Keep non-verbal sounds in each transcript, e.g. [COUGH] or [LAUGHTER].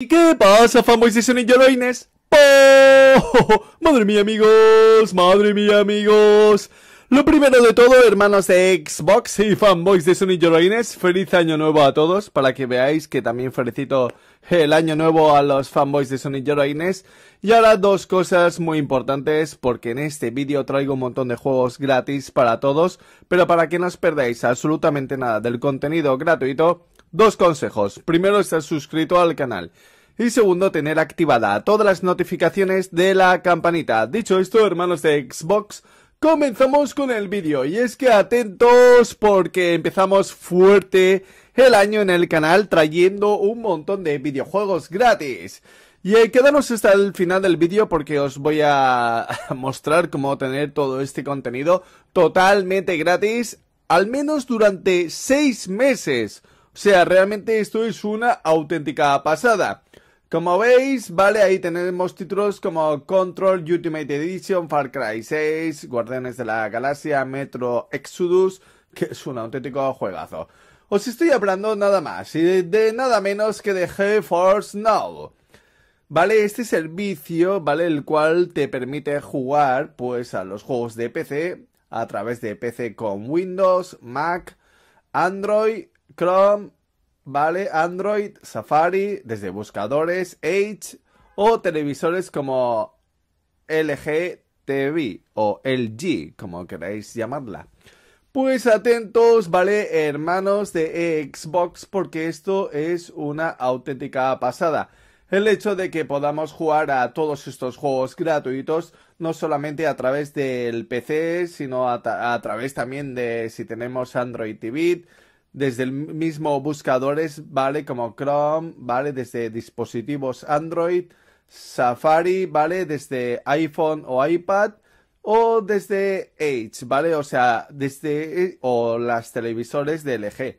¿Y qué pasa, fanboys de Sony Yoloines? ¡Madre mía, amigos! ¡Madre mía, amigos! Lo primero de todo, hermanos de Xbox y fanboys de Sony Joroines, feliz año nuevo a todos, para que veáis que también felicito el año nuevo a los fanboys de Sony Joroines. Y ahora dos cosas muy importantes, porque en este vídeo traigo un montón de juegos gratis para todos, pero para que no os perdáis absolutamente nada del contenido gratuito, Dos consejos. Primero, estar suscrito al canal. Y segundo, tener activada todas las notificaciones de la campanita. Dicho esto, hermanos de Xbox, comenzamos con el vídeo. Y es que atentos porque empezamos fuerte el año en el canal trayendo un montón de videojuegos gratis. Y eh, hasta el final del vídeo porque os voy [LAUGHS] a mostrar cómo tener todo este contenido totalmente gratis, al menos durante 6 meses. O sea, realmente esto es una auténtica pasada. Como veis, vale, ahí tenemos títulos como Control, Ultimate Edition, Far Cry 6, Guardianes de la Galaxia, Metro Exodus, que es un auténtico juegazo. Os estoy hablando nada más y de, de nada menos que de GeForce Now. Vale, este servicio, ¿vale? El cual te permite jugar, pues, a los juegos de PC a través de PC con Windows, Mac, Android, Chrome, ¿vale? Android, Safari, desde buscadores, Edge o televisores como LG TV o LG, como queráis llamarla. Pues atentos, ¿vale? Hermanos de Xbox, porque esto es una auténtica pasada. El hecho de que podamos jugar a todos estos juegos gratuitos, no solamente a través del PC, sino a, a través también de si tenemos Android TV, desde el mismo buscadores, vale, como Chrome, vale, desde dispositivos Android, Safari, vale, desde iPhone o iPad o desde Edge, vale, o sea, desde e o las televisores de LG.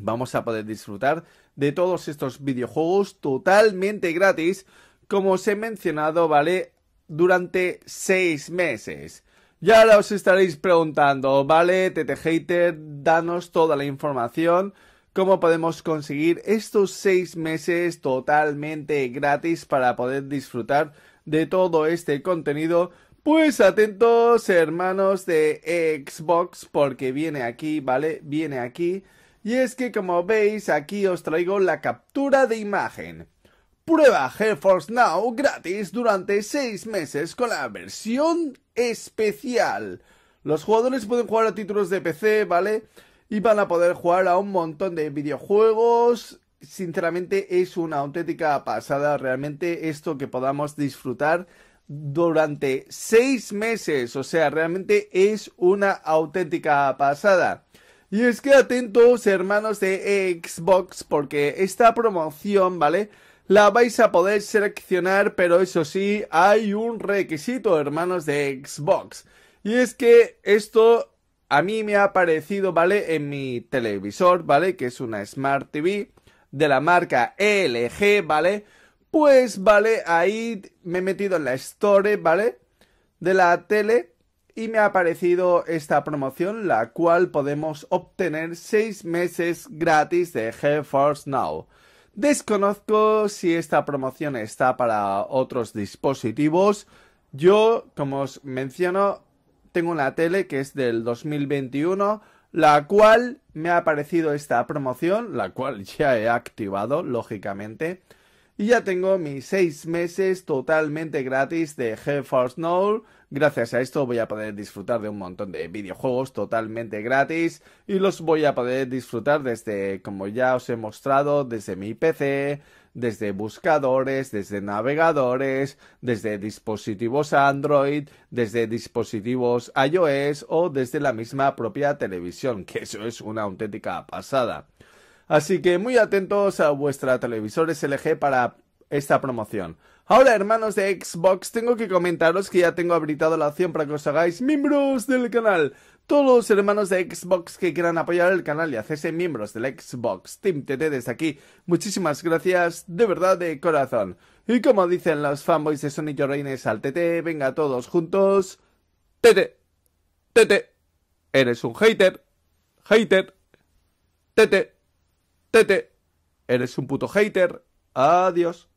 Vamos a poder disfrutar de todos estos videojuegos totalmente gratis, como os he mencionado, vale, durante seis meses. Ya os estaréis preguntando, ¿vale? TT Hater, danos toda la información, cómo podemos conseguir estos seis meses totalmente gratis para poder disfrutar de todo este contenido. Pues atentos hermanos de Xbox porque viene aquí, ¿vale? Viene aquí. Y es que como veis aquí os traigo la captura de imagen. Prueba GeForce Now gratis durante seis meses con la versión especial. Los jugadores pueden jugar a títulos de PC, ¿vale? Y van a poder jugar a un montón de videojuegos. Sinceramente es una auténtica pasada realmente esto que podamos disfrutar durante seis meses. O sea, realmente es una auténtica pasada. Y es que atentos hermanos de Xbox porque esta promoción, ¿vale? La vais a poder seleccionar, pero eso sí, hay un requisito hermanos de Xbox. Y es que esto a mí me ha aparecido, ¿vale? En mi televisor, ¿vale? Que es una Smart TV de la marca LG, ¿vale? Pues, ¿vale? Ahí me he metido en la Store, ¿vale? De la tele y me ha aparecido esta promoción, la cual podemos obtener 6 meses gratis de GeForce Now. Desconozco si esta promoción está para otros dispositivos. Yo, como os menciono, tengo una tele que es del 2021, la cual me ha aparecido esta promoción, la cual [LAUGHS] ya he activado, lógicamente. Y ya tengo mis 6 meses totalmente gratis de GeForce Now. Gracias a esto voy a poder disfrutar de un montón de videojuegos totalmente gratis y los voy a poder disfrutar desde, como ya os he mostrado, desde mi PC, desde buscadores, desde navegadores, desde dispositivos Android, desde dispositivos iOS o desde la misma propia televisión, que eso es una auténtica pasada. Así que muy atentos a vuestra televisores LG para esta promoción. Ahora, hermanos de Xbox, tengo que comentaros que ya tengo habilitado la opción para que os hagáis miembros del canal. Todos los hermanos de Xbox que quieran apoyar el canal y hacerse miembros del Xbox Team TT desde aquí, muchísimas gracias, de verdad, de corazón. Y como dicen los fanboys de Sonic Reines al TT, venga todos juntos. TT, TT, eres un hater, hater, TT, TT, eres un puto hater, adiós.